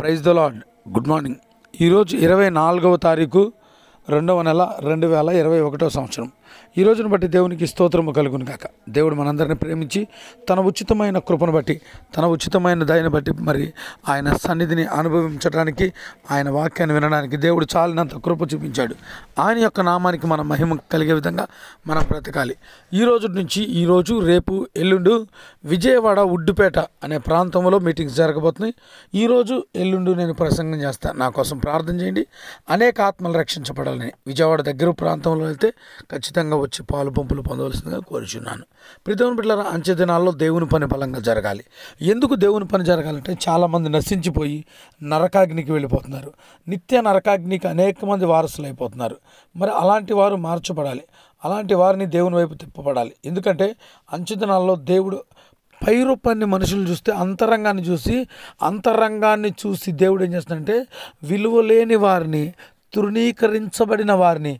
praise the Lord good morning ఈరోజు ఇరవై నాలుగవ తారీఖు రెండవ నెల రెండు వేల ఇరవై ఒకటో సంవత్సరం ఈ రోజును బట్టి దేవునికి స్తోత్రము కలుగును కాక దేవుడు మనందరిని ప్రేమించి తన ఉచితమైన కృపను బట్టి తన ఉచితమైన దయను బట్టి మరి ఆయన సన్నిధిని అనుభవించడానికి ఆయన వాక్యాన్ని వినడానికి దేవుడు చాలినంత కృప చూపించాడు ఆయన యొక్క నామానికి మనం మహిమ కలిగే విధంగా మనం బ్రతకాలి ఈ రోజు నుంచి ఈరోజు రేపు ఎల్లుండు విజయవాడ ఉడ్డుపేట అనే ప్రాంతంలో మీటింగ్స్ జరగబోతున్నాయి ఈరోజు ఎల్లుండు నేను ప్రసంగం చేస్తాను నా కోసం ప్రార్థన చేయండి అనేక ఆత్మలు రక్షించబడాలని విజయవాడ దగ్గర ప్రాంతంలో వెళ్తే ఖచ్చితంగా ఉచితంగా వచ్చి పాలు పంపులు పొందవలసిందిగా కోరుచున్నాను ప్రీతమైన బిడ్డల అంచె దినాల్లో దేవుని పని బలంగా జరగాలి ఎందుకు దేవుని పని జరగాలంటే చాలామంది నశించిపోయి నరకాగ్నికి వెళ్ళిపోతున్నారు నిత్య నరకాగ్నికి అనేక మంది వారసులు అయిపోతున్నారు మరి అలాంటి వారు మార్చబడాలి అలాంటి వారిని దేవుని వైపు తిప్పబడాలి ఎందుకంటే దినాల్లో దేవుడు పై రూపాన్ని మనుషులు చూస్తే అంతరంగాన్ని చూసి అంతరంగాన్ని చూసి దేవుడు ఏం చేస్తుందంటే విలువ లేని వారిని తృణీకరించబడిన వారిని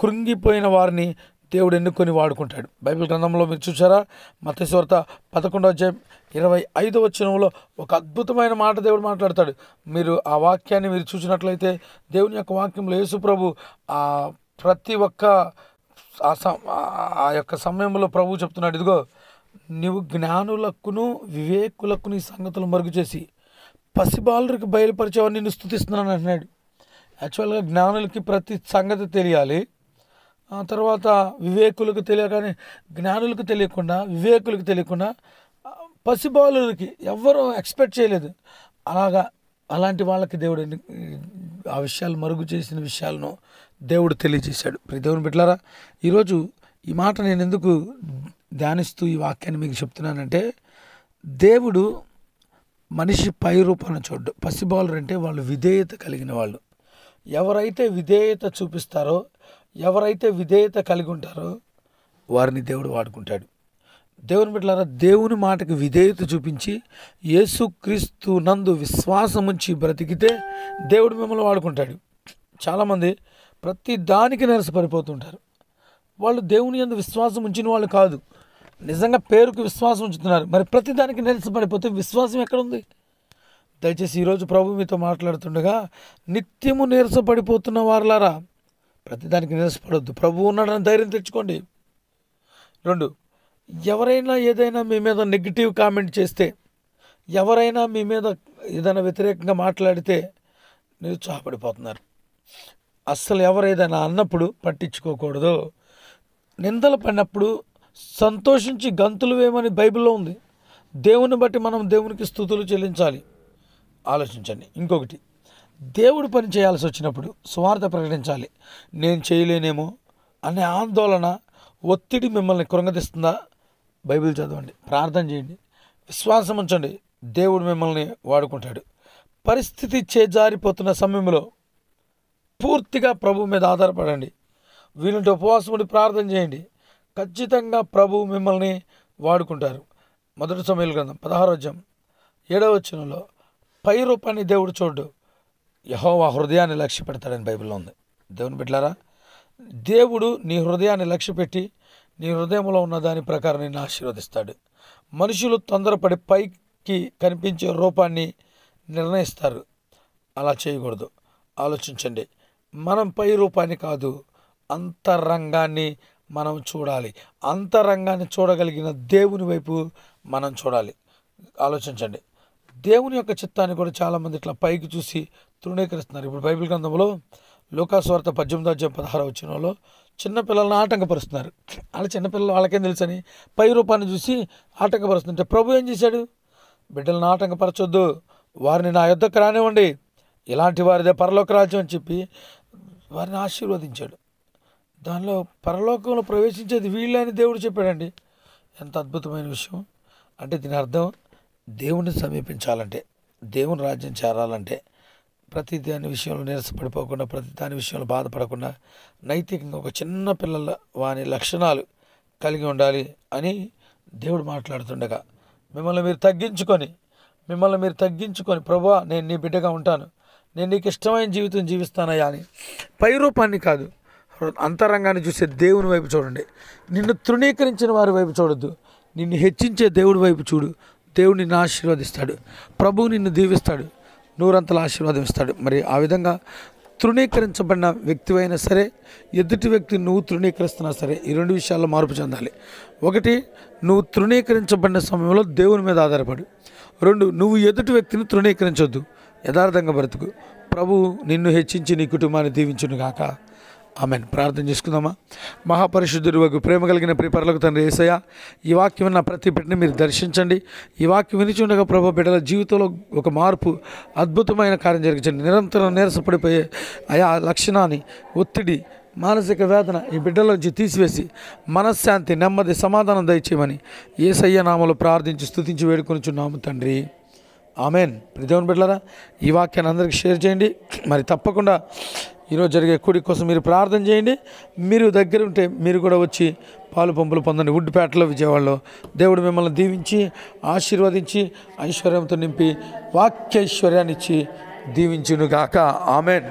కృంగిపోయిన వారిని దేవుడు ఎన్నుకొని వాడుకుంటాడు బైబిల్ గ్రంథంలో మీరు చూసారా మతేశ్వర్త పదకొండో అధ్యాయం ఇరవై ఐదు వచనంలో ఒక అద్భుతమైన మాట దేవుడు మాట్లాడతాడు మీరు ఆ వాక్యాన్ని మీరు చూసినట్లయితే దేవుని యొక్క వాక్యంలో ప్రభు ఆ ప్రతి ఒక్క ఆ యొక్క సమయంలో ప్రభు చెప్తున్నాడు ఇదిగో నువ్వు జ్ఞానులకును వివేకులకు నీ సంగతులు మరుగు చేసి పసిబాలుడికి బయలుపరిచేవాడిని నిన్ను స్థుతిస్తున్నాను అన్నాడు యాక్చువల్గా జ్ఞానులకి ప్రతి సంగతి తెలియాలి ఆ తర్వాత వివేకులకు తెలియకని జ్ఞానులకు తెలియకుండా వివేకులకు తెలియకుండా పసిబాలులకి ఎవ్వరూ ఎక్స్పెక్ట్ చేయలేదు అలాగా అలాంటి వాళ్ళకి దేవుడు ఆ విషయాలు మరుగు చేసిన విషయాలను దేవుడు తెలియజేశాడు ప్రతి దేవుని బిట్లారా ఈరోజు ఈ మాట నేను ఎందుకు ధ్యానిస్తూ ఈ వాక్యాన్ని మీకు చెప్తున్నానంటే దేవుడు మనిషి పై రూపాన చూడ్డు పసిబాలు అంటే వాళ్ళు విధేయత కలిగిన వాళ్ళు ఎవరైతే విధేయత చూపిస్తారో ఎవరైతే విధేయత కలిగి ఉంటారో వారిని దేవుడు వాడుకుంటాడు దేవుని బిడ్డలారా దేవుని మాటకి విధేయత చూపించి యేసుక్రీస్తు నందు విశ్వాసం ఉంచి బ్రతికితే దేవుడు మిమ్మల్ని వాడుకుంటాడు చాలామంది ప్రతి దానికి పడిపోతుంటారు వాళ్ళు దేవుని ఎందు విశ్వాసం ఉంచిన వాళ్ళు కాదు నిజంగా పేరుకు విశ్వాసం ఉంచుతున్నారు మరి ప్రతి దానికి పడిపోతే విశ్వాసం ఎక్కడుంది దయచేసి ఈరోజు ప్రభు మీతో మాట్లాడుతుండగా నిత్యము పడిపోతున్న వారులారా ప్రతిదానికి నిరసపడద్దు ప్రభువు ఉన్నాడని ధైర్యం తెచ్చుకోండి రెండు ఎవరైనా ఏదైనా మీ మీద నెగిటివ్ కామెంట్ చేస్తే ఎవరైనా మీ మీద ఏదైనా వ్యతిరేకంగా మాట్లాడితే నిరుత్సాహపడిపోతున్నారు అస్సలు ఎవరు ఏదైనా అన్నప్పుడు పట్టించుకోకూడదు నిందలు పడినప్పుడు సంతోషించి గంతులు వేయమని బైబిల్లో ఉంది దేవుని బట్టి మనం దేవునికి స్థుతులు చెల్లించాలి ఆలోచించండి ఇంకొకటి దేవుడు పని చేయాల్సి వచ్చినప్పుడు స్వార్థ ప్రకటించాలి నేను చేయలేనేమో అనే ఆందోళన ఒత్తిడి మిమ్మల్ని కృంగతిస్తుందా బైబిల్ చదవండి ప్రార్థన చేయండి విశ్వాసం ఉంచండి దేవుడు మిమ్మల్ని వాడుకుంటాడు పరిస్థితి చేజారిపోతున్న సమయంలో పూర్తిగా ప్రభు మీద ఆధారపడండి వీలుంటే ఉపవాసముడి ప్రార్థన చేయండి ఖచ్చితంగా ప్రభు మిమ్మల్ని వాడుకుంటారు మొదటి సమయంలో గ్రంథం పదహారోజ్యం ఏడవ వచ్చినలో పై రూపాన్ని దేవుడు చూడు యహోవా హృదయాన్ని లక్ష్య పెడతాడని బైబిల్లో ఉంది దేవుని బిడ్డారా దేవుడు నీ హృదయాన్ని లక్ష్యపెట్టి నీ హృదయంలో ఉన్న దాని ప్రకారం నిన్ను ఆశీర్వదిస్తాడు మనుషులు తొందరపడి పైకి కనిపించే రూపాన్ని నిర్ణయిస్తారు అలా చేయకూడదు ఆలోచించండి మనం పై రూపాన్ని కాదు అంతరంగాన్ని మనం చూడాలి అంతరంగాన్ని చూడగలిగిన దేవుని వైపు మనం చూడాలి ఆలోచించండి దేవుని యొక్క చిత్తాన్ని కూడా చాలామంది ఇట్లా పైకి చూసి తృణీకరిస్తున్నారు ఇప్పుడు బైబిల్ గ్రంథంలో లోకాస్వార్త పద్దెనిమిదో అధ్యాయం పదహారు వచ్చినలో చిన్నపిల్లలను ఆటంకపరుస్తున్నారు అలా చిన్నపిల్లలు వాళ్ళకేం తెలుసని పై రూపాన్ని చూసి ఆటంకపరుస్తుంటే ప్రభు ఏం చేశాడు బిడ్డలను ఆటంకపరచొద్దు వారిని నా యుద్ధకు రానివ్వండి ఇలాంటి వారిదే పరలోక రాజ్యం అని చెప్పి వారిని ఆశీర్వదించాడు దానిలో పరలోకంలో ప్రవేశించేది వీళ్ళని దేవుడు చెప్పాడండి ఎంత అద్భుతమైన విషయం అంటే దీని అర్థం దేవుణ్ణి సమీపించాలంటే దేవుని రాజ్యం చేరాలంటే ప్రతి దాని విషయంలో నిరసపడిపోకుండా ప్రతి దాని విషయంలో బాధపడకుండా నైతికంగా ఒక చిన్న పిల్లల వాని లక్షణాలు కలిగి ఉండాలి అని దేవుడు మాట్లాడుతుండగా మిమ్మల్ని మీరు తగ్గించుకొని మిమ్మల్ని మీరు తగ్గించుకొని ప్రభా నేను నీ బిడ్డగా ఉంటాను నేను నీకు ఇష్టమైన జీవితం జీవిస్తానయ్యా అని పై రూపాన్ని కాదు అంతరంగాన్ని చూసే దేవుని వైపు చూడండి నిన్ను తృణీకరించిన వారి వైపు చూడొద్దు నిన్ను హెచ్చించే దేవుడి వైపు చూడు దేవుడు నిన్ను ఆశీర్వదిస్తాడు ప్రభువు నిన్ను దీవిస్తాడు నూరంతలు ఆశీర్వాదమిస్తాడు మరి ఆ విధంగా తృణీకరించబడిన వ్యక్తివైనా సరే ఎదుటి వ్యక్తి నువ్వు తృణీకరిస్తున్నా సరే ఈ రెండు విషయాల్లో మార్పు చెందాలి ఒకటి నువ్వు తృణీకరించబడిన సమయంలో దేవుని మీద ఆధారపడు రెండు నువ్వు ఎదుటి వ్యక్తిని తృణీకరించొద్దు యథార్థంగా బ్రతుకు ప్రభు నిన్ను హెచ్చించి నీ కుటుంబాన్ని దీవించును గాక ఆమెన్ ప్రార్థన చేసుకుందామా మహాపరిశుద్ధుడు వరకు ప్రేమ కలిగిన ప్రిపరలకు తండ్రి ఏసయ ఈ వాక్యం ఉన్న ప్రతి బిడ్డని మీరు దర్శించండి ఈ వాక్యం వినిచుండగా ప్రభు బిడ్డల జీవితంలో ఒక మార్పు అద్భుతమైన కార్యం జరిగించండి నిరంతరం నీరసపడిపోయే ఆయా లక్షణాన్ని ఒత్తిడి మానసిక వేదన ఈ బిడ్డలోంచి తీసివేసి మనశ్శాంతి నెమ్మది సమాధానం దయచేయమని ఏసయ్య నామలు ప్రార్థించి స్థుతించి చున్నాము తండ్రి ఆమెన్ ప్రదేవన్ బిడ్డలరా ఈ వాక్యాన్ని అందరికీ షేర్ చేయండి మరి తప్పకుండా ఈరోజు జరిగే కూడి కోసం మీరు ప్రార్థన చేయండి మీరు దగ్గర ఉంటే మీరు కూడా వచ్చి పాలు పంపులు పొందండి ఉడ్డుపేటలో విజయవాడలో దేవుడు మిమ్మల్ని దీవించి ఆశీర్వదించి ఐశ్వర్యంతో నింపి వాక్యైశ్వర్యాన్ని ఇచ్చి దీవించునుగాక ఆమెన్